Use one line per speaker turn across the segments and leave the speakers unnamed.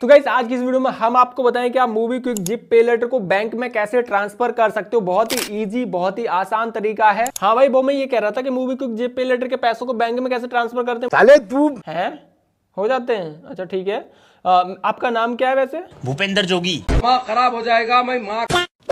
तो गाइस आज की इस वीडियो में हम आपको बताएं कि आप MobiKwik Zip pay later को बैंक में कैसे ट्रांसफर कर सकते हो बहुत ही इजी बहुत ही आसान तरीका है हाँ भाई वो मैं ये कह रहा था कि MobiKwik Zip pay later के पैसों को बैंक में कैसे ट्रांसफर करते हैं साले तू है हो जाते हैं अच्छा ठीक है आ, आपका नाम क्या है वैसे भूपेंद्र जोगी माँ खराब हो जाएगा मैं माँ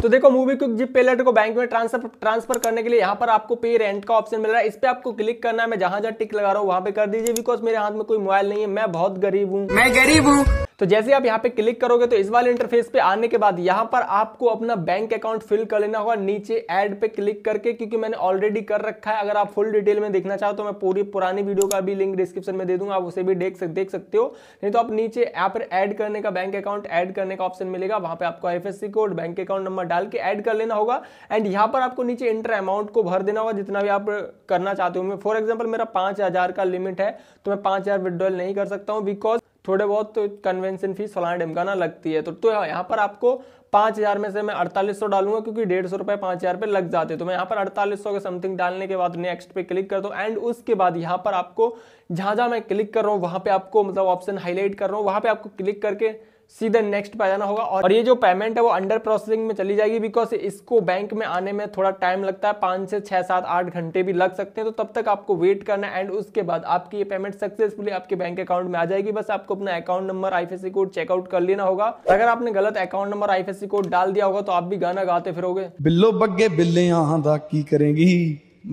तो देखो MobiKwik Zip pay later को बैंक में ट्रांसफर ट्रांसफर करने के लिए यहाँ पर आपको पे रेंट का ऑप्शन मिल रहा है इस पे आपको क्लिक करना है मैं जहां जहां टिक लगा रहा हूँ वहाँ पे कर दीजिए बिकॉज मेरे हाथ में कोई मोबाइल नहीं है मैं बहुत गरीब हूँ मैं गरीब हूँ तो जैसे आप यहाँ पे क्लिक करोगे तो इस वाले इंटरफेस पे आने के बाद यहाँ पर आपको अपना बैंक अकाउंट फिल कर लेना होगा नीचे एड पे क्लिक करके क्योंकि मैंने ऑलरेडी कर रखा है अगर आप फुल डिटेल में देखना चाहो तो मैं पूरी पुरानी वीडियो का भी लिंक डिस्क्रिप्शन में दे दूंगा आप उसे भी देख सक, देख सकते हो नहीं तो आप नीचे यहाँ पर एड करने का बैंक अकाउंट एड करने का ऑप्शन मिलेगा वहां पर आपको F code bank account number डाल के एड कर लेना होगा एंड यहाँ पर आपको नीचे इंटर अमाउंट को भर देना होगा जितना भी आप करना चाहते हो फॉर एग्जाम्पल मेरा पांच का लिमिट है तो मैं पांच हज़ार विड्रॉल नहीं कर सकता हूँ बिकॉज थोड़े बहुत तो कन्वेंशन फीस फलाना ढिमकाना लगती है तो, तो यहाँ पर आपको पाँच हज़ार में से मैं अड़तालीस सौ डालूंगा क्योंकि डेढ़ सौ रुपये पाँच हज़ार पे लग जाते तो मैं यहाँ पर अड़तालीस सौ के समथिंग डालने के बाद नेक्स्ट पे क्लिक कर दो एंड उसके बाद यहाँ पर आपको जहाँ जहाँ मैं क्लिक कर रहा हूँ वहाँ पे आपको मतलब ऑप्शन हाईलाइट कर रहा हूँ वहाँ पे आपको क्लिक करके सीधे नेक्स्ट पे आ जाना होगा और ये जो पेमेंट है वो अंडर प्रोसेसिंग में चली जाएगी बिकॉज इसको बैंक में आने में थोड़ा टाइम लगता है पाँच से छः सात आठ घंटे भी लग सकते हैं तो तब तक आपको वेट करना है एंड उसके बाद आपकी ये पेमेंट सक्सेसफुली आपके बैंक अकाउंट में आ जाएगी बस आपको अपना account number IFSC code check out कर लेना होगा अगर आपने गलत अकाउंट नंबर आईएफएससी कोड डाल दिया होगा तो आप भी गाना गाते फिरोगे
बिल्लो बग्गे बिल्ले यहाँ की करेंगी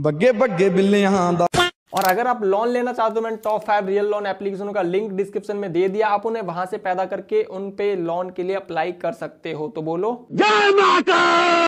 बग्गे बग्गे बिल्ले यहाँ
और अगर आप लोन लेना चाहते हो मैंने टॉप फाइव रियल लोन एप्लीकेशनों का लिंक डिस्क्रिप्शन में दे दिया आप उन्हें वहां से पैदा करके उन पे लोन के लिए अप्लाई कर सकते हो तो बोलो जय माता